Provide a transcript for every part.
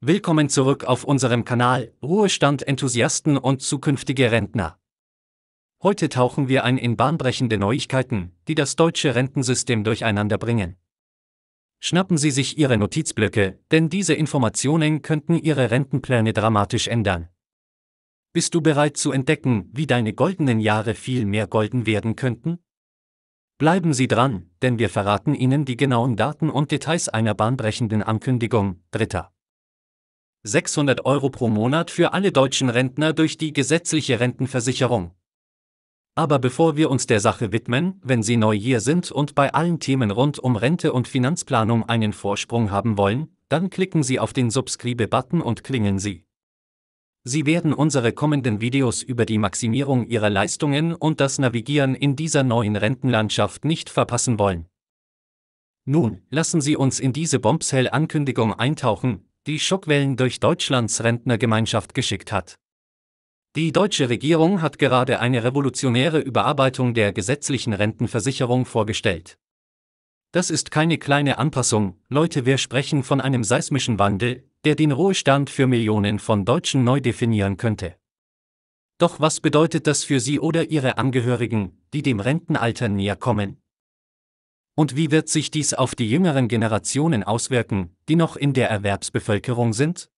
Willkommen zurück auf unserem Kanal Ruhestand Enthusiasten und zukünftige Rentner. Heute tauchen wir ein in bahnbrechende Neuigkeiten, die das deutsche Rentensystem durcheinander bringen. Schnappen Sie sich Ihre Notizblöcke, denn diese Informationen könnten Ihre Rentenpläne dramatisch ändern. Bist du bereit zu entdecken, wie deine goldenen Jahre viel mehr golden werden könnten? Bleiben Sie dran, denn wir verraten Ihnen die genauen Daten und Details einer bahnbrechenden Ankündigung. Dritter. 600 Euro pro Monat für alle deutschen Rentner durch die gesetzliche Rentenversicherung. Aber bevor wir uns der Sache widmen, wenn Sie neu hier sind und bei allen Themen rund um Rente und Finanzplanung einen Vorsprung haben wollen, dann klicken Sie auf den Subscribe-Button und klingeln Sie. Sie werden unsere kommenden Videos über die Maximierung Ihrer Leistungen und das Navigieren in dieser neuen Rentenlandschaft nicht verpassen wollen. Nun, lassen Sie uns in diese Bombshell-Ankündigung eintauchen, die Schockwellen durch Deutschlands Rentnergemeinschaft geschickt hat. Die deutsche Regierung hat gerade eine revolutionäre Überarbeitung der gesetzlichen Rentenversicherung vorgestellt. Das ist keine kleine Anpassung, Leute, wir sprechen von einem seismischen Wandel, der den Ruhestand für Millionen von Deutschen neu definieren könnte. Doch was bedeutet das für Sie oder Ihre Angehörigen, die dem Rentenalter näher kommen? Und wie wird sich dies auf die jüngeren Generationen auswirken, die noch in der Erwerbsbevölkerung sind?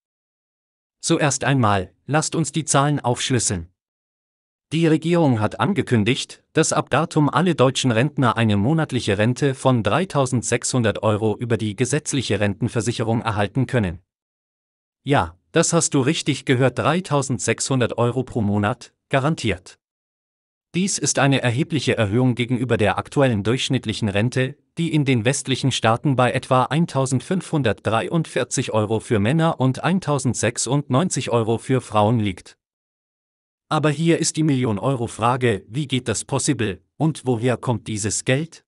Zuerst einmal, lasst uns die Zahlen aufschlüsseln. Die Regierung hat angekündigt, dass ab Datum alle deutschen Rentner eine monatliche Rente von 3600 Euro über die gesetzliche Rentenversicherung erhalten können. Ja, das hast du richtig gehört, 3600 Euro pro Monat, garantiert. Dies ist eine erhebliche Erhöhung gegenüber der aktuellen durchschnittlichen Rente, die in den westlichen Staaten bei etwa 1543 Euro für Männer und 1096 Euro für Frauen liegt. Aber hier ist die Million-Euro-Frage, wie geht das possible und woher kommt dieses Geld?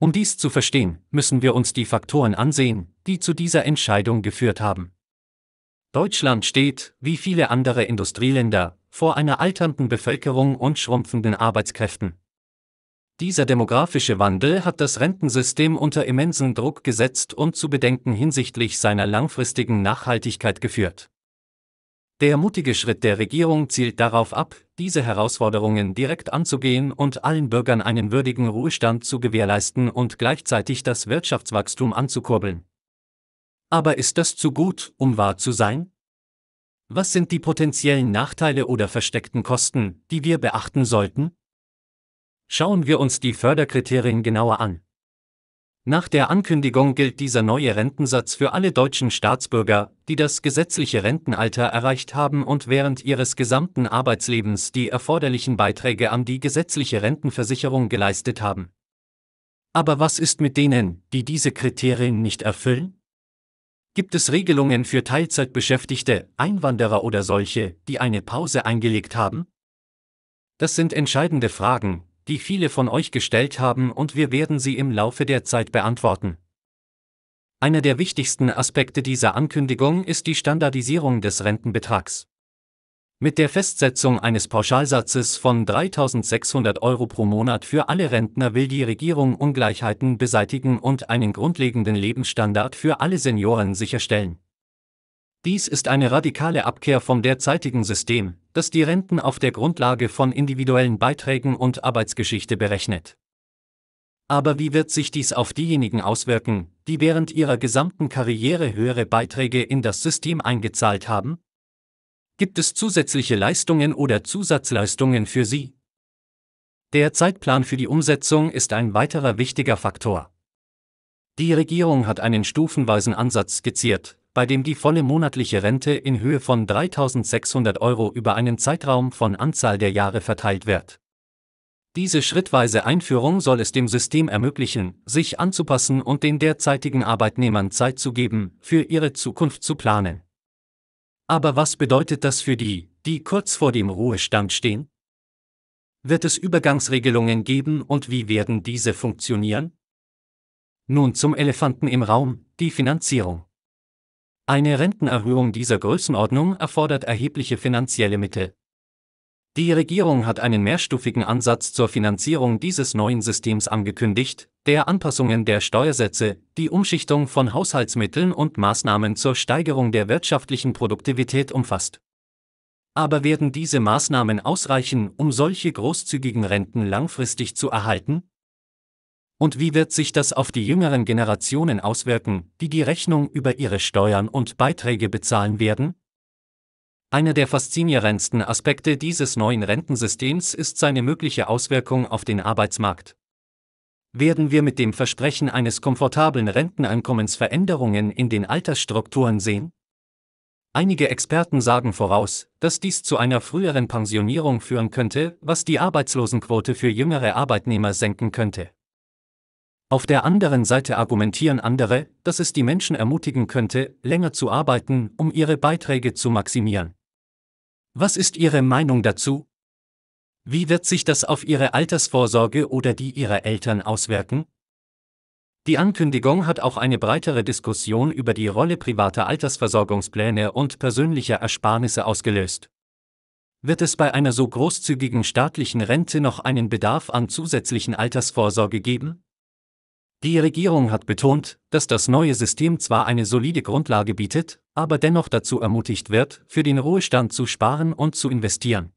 Um dies zu verstehen, müssen wir uns die Faktoren ansehen, die zu dieser Entscheidung geführt haben. Deutschland steht, wie viele andere Industrieländer, vor einer alternden Bevölkerung und schrumpfenden Arbeitskräften. Dieser demografische Wandel hat das Rentensystem unter immensen Druck gesetzt und zu Bedenken hinsichtlich seiner langfristigen Nachhaltigkeit geführt. Der mutige Schritt der Regierung zielt darauf ab, diese Herausforderungen direkt anzugehen und allen Bürgern einen würdigen Ruhestand zu gewährleisten und gleichzeitig das Wirtschaftswachstum anzukurbeln. Aber ist das zu gut, um wahr zu sein? Was sind die potenziellen Nachteile oder versteckten Kosten, die wir beachten sollten? Schauen wir uns die Förderkriterien genauer an. Nach der Ankündigung gilt dieser neue Rentensatz für alle deutschen Staatsbürger, die das gesetzliche Rentenalter erreicht haben und während ihres gesamten Arbeitslebens die erforderlichen Beiträge an die gesetzliche Rentenversicherung geleistet haben. Aber was ist mit denen, die diese Kriterien nicht erfüllen? Gibt es Regelungen für Teilzeitbeschäftigte, Einwanderer oder solche, die eine Pause eingelegt haben? Das sind entscheidende Fragen, die viele von euch gestellt haben und wir werden sie im Laufe der Zeit beantworten. Einer der wichtigsten Aspekte dieser Ankündigung ist die Standardisierung des Rentenbetrags. Mit der Festsetzung eines Pauschalsatzes von 3.600 Euro pro Monat für alle Rentner will die Regierung Ungleichheiten beseitigen und einen grundlegenden Lebensstandard für alle Senioren sicherstellen. Dies ist eine radikale Abkehr vom derzeitigen System, das die Renten auf der Grundlage von individuellen Beiträgen und Arbeitsgeschichte berechnet. Aber wie wird sich dies auf diejenigen auswirken, die während ihrer gesamten Karriere höhere Beiträge in das System eingezahlt haben? Gibt es zusätzliche Leistungen oder Zusatzleistungen für Sie? Der Zeitplan für die Umsetzung ist ein weiterer wichtiger Faktor. Die Regierung hat einen stufenweisen Ansatz skizziert, bei dem die volle monatliche Rente in Höhe von 3600 Euro über einen Zeitraum von Anzahl der Jahre verteilt wird. Diese schrittweise Einführung soll es dem System ermöglichen, sich anzupassen und den derzeitigen Arbeitnehmern Zeit zu geben, für ihre Zukunft zu planen. Aber was bedeutet das für die, die kurz vor dem Ruhestand stehen? Wird es Übergangsregelungen geben und wie werden diese funktionieren? Nun zum Elefanten im Raum, die Finanzierung. Eine Rentenerhöhung dieser Größenordnung erfordert erhebliche finanzielle Mittel. Die Regierung hat einen mehrstufigen Ansatz zur Finanzierung dieses neuen Systems angekündigt, der Anpassungen der Steuersätze, die Umschichtung von Haushaltsmitteln und Maßnahmen zur Steigerung der wirtschaftlichen Produktivität umfasst. Aber werden diese Maßnahmen ausreichen, um solche großzügigen Renten langfristig zu erhalten? Und wie wird sich das auf die jüngeren Generationen auswirken, die die Rechnung über ihre Steuern und Beiträge bezahlen werden? Einer der faszinierendsten Aspekte dieses neuen Rentensystems ist seine mögliche Auswirkung auf den Arbeitsmarkt. Werden wir mit dem Versprechen eines komfortablen Renteneinkommens Veränderungen in den Altersstrukturen sehen? Einige Experten sagen voraus, dass dies zu einer früheren Pensionierung führen könnte, was die Arbeitslosenquote für jüngere Arbeitnehmer senken könnte. Auf der anderen Seite argumentieren andere, dass es die Menschen ermutigen könnte, länger zu arbeiten, um ihre Beiträge zu maximieren. Was ist Ihre Meinung dazu? Wie wird sich das auf Ihre Altersvorsorge oder die Ihrer Eltern auswirken? Die Ankündigung hat auch eine breitere Diskussion über die Rolle privater Altersversorgungspläne und persönlicher Ersparnisse ausgelöst. Wird es bei einer so großzügigen staatlichen Rente noch einen Bedarf an zusätzlichen Altersvorsorge geben? Die Regierung hat betont, dass das neue System zwar eine solide Grundlage bietet, aber dennoch dazu ermutigt wird, für den Ruhestand zu sparen und zu investieren.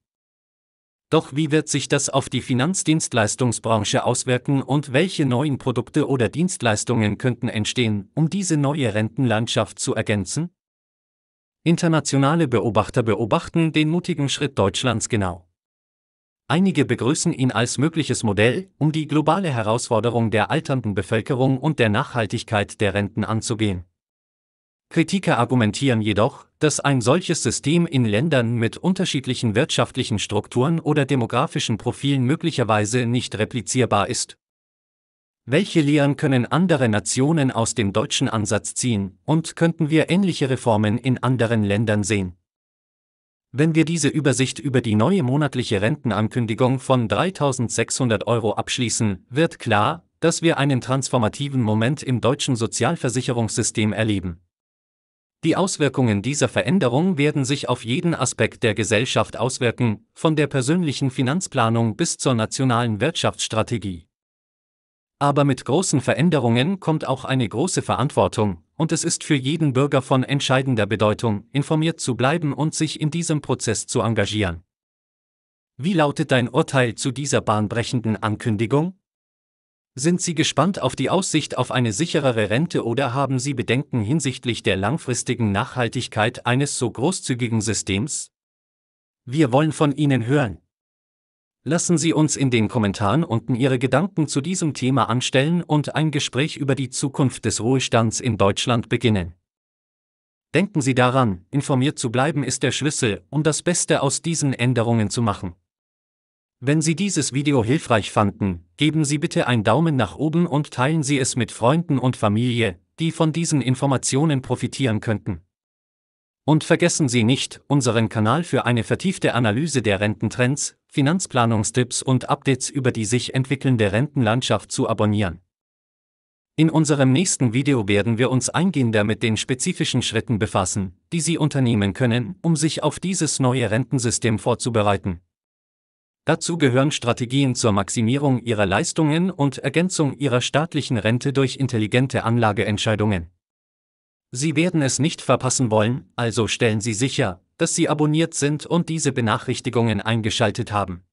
Doch wie wird sich das auf die Finanzdienstleistungsbranche auswirken und welche neuen Produkte oder Dienstleistungen könnten entstehen, um diese neue Rentenlandschaft zu ergänzen? Internationale Beobachter beobachten den mutigen Schritt Deutschlands genau. Einige begrüßen ihn als mögliches Modell, um die globale Herausforderung der alternden Bevölkerung und der Nachhaltigkeit der Renten anzugehen. Kritiker argumentieren jedoch, dass ein solches System in Ländern mit unterschiedlichen wirtschaftlichen Strukturen oder demografischen Profilen möglicherweise nicht replizierbar ist. Welche Lehren können andere Nationen aus dem deutschen Ansatz ziehen und könnten wir ähnliche Reformen in anderen Ländern sehen? Wenn wir diese Übersicht über die neue monatliche Rentenankündigung von 3.600 Euro abschließen, wird klar, dass wir einen transformativen Moment im deutschen Sozialversicherungssystem erleben. Die Auswirkungen dieser Veränderung werden sich auf jeden Aspekt der Gesellschaft auswirken, von der persönlichen Finanzplanung bis zur nationalen Wirtschaftsstrategie. Aber mit großen Veränderungen kommt auch eine große Verantwortung, und es ist für jeden Bürger von entscheidender Bedeutung, informiert zu bleiben und sich in diesem Prozess zu engagieren. Wie lautet dein Urteil zu dieser bahnbrechenden Ankündigung? Sind Sie gespannt auf die Aussicht auf eine sicherere Rente oder haben Sie Bedenken hinsichtlich der langfristigen Nachhaltigkeit eines so großzügigen Systems? Wir wollen von Ihnen hören. Lassen Sie uns in den Kommentaren unten Ihre Gedanken zu diesem Thema anstellen und ein Gespräch über die Zukunft des Ruhestands in Deutschland beginnen. Denken Sie daran, informiert zu bleiben ist der Schlüssel, um das Beste aus diesen Änderungen zu machen. Wenn Sie dieses Video hilfreich fanden, geben Sie bitte einen Daumen nach oben und teilen Sie es mit Freunden und Familie, die von diesen Informationen profitieren könnten. Und vergessen Sie nicht, unseren Kanal für eine vertiefte Analyse der Rententrends, Finanzplanungstipps und Updates über die sich entwickelnde Rentenlandschaft zu abonnieren. In unserem nächsten Video werden wir uns eingehender mit den spezifischen Schritten befassen, die Sie unternehmen können, um sich auf dieses neue Rentensystem vorzubereiten. Dazu gehören Strategien zur Maximierung Ihrer Leistungen und Ergänzung Ihrer staatlichen Rente durch intelligente Anlageentscheidungen. Sie werden es nicht verpassen wollen, also stellen Sie sicher, dass Sie abonniert sind und diese Benachrichtigungen eingeschaltet haben.